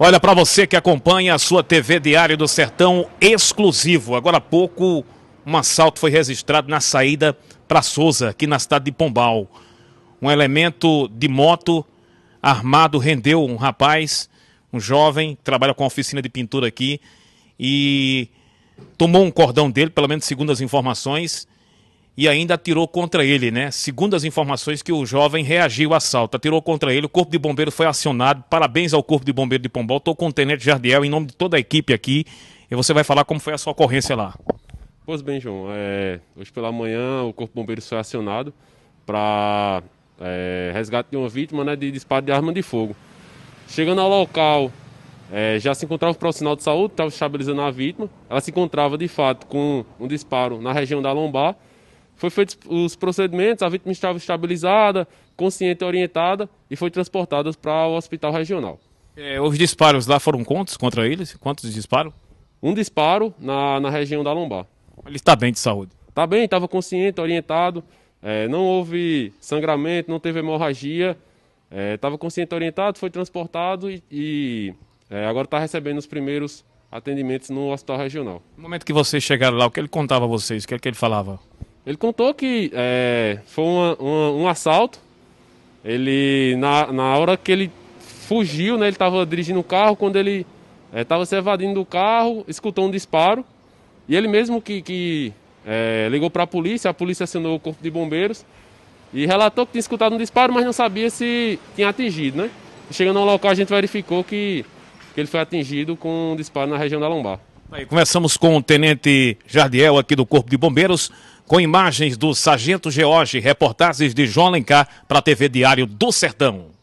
Olha, para você que acompanha a sua TV Diário do Sertão exclusivo, agora há pouco um assalto foi registrado na saída para Souza, aqui na cidade de Pombal. Um elemento de moto armado rendeu um rapaz, um jovem, que trabalha com a oficina de pintura aqui, e tomou um cordão dele, pelo menos segundo as informações, e ainda atirou contra ele, né? Segundo as informações que o jovem reagiu ao assalto, atirou contra ele, o Corpo de Bombeiro foi acionado. Parabéns ao Corpo de Bombeiro de Pombal. Estou com o Tenente Jardiel em nome de toda a equipe aqui e você vai falar como foi a sua ocorrência lá. Pois bem, João, é, hoje pela manhã o Corpo de Bombeiros foi acionado para é, resgate de uma vítima né, de disparo de arma de fogo. Chegando ao local, é, já se encontrava um profissional de saúde, estava estabilizando a vítima. Ela se encontrava de fato com um disparo na região da lombar foi feitos os procedimentos, a vítima estava estabilizada, consciente e orientada e foi transportada para o hospital regional. É, houve disparos lá, foram quantos contra eles? Quantos disparos? Um disparo na, na região da lombar. Ele está bem de saúde? Está bem, estava consciente, orientado, é, não houve sangramento, não teve hemorragia, estava é, consciente, orientado, foi transportado e, e é, agora está recebendo os primeiros atendimentos no hospital regional. No momento que vocês chegaram lá, o que ele contava a vocês? O que, é que ele falava? Ele contou que é, foi uma, uma, um assalto. Ele, na, na hora que ele fugiu, né, ele estava dirigindo o carro, quando ele estava é, se evadindo do carro, escutou um disparo. E ele mesmo que, que é, ligou para a polícia, a polícia acionou o corpo de bombeiros e relatou que tinha escutado um disparo, mas não sabia se tinha atingido, né? Chegando ao local, a gente verificou que, que ele foi atingido com um disparo na região da lombar. Tá aí, começamos com o Tenente Jardiel aqui do Corpo de Bombeiros com imagens do Sargento George, reportagens de João Alencar para a TV Diário do Sertão.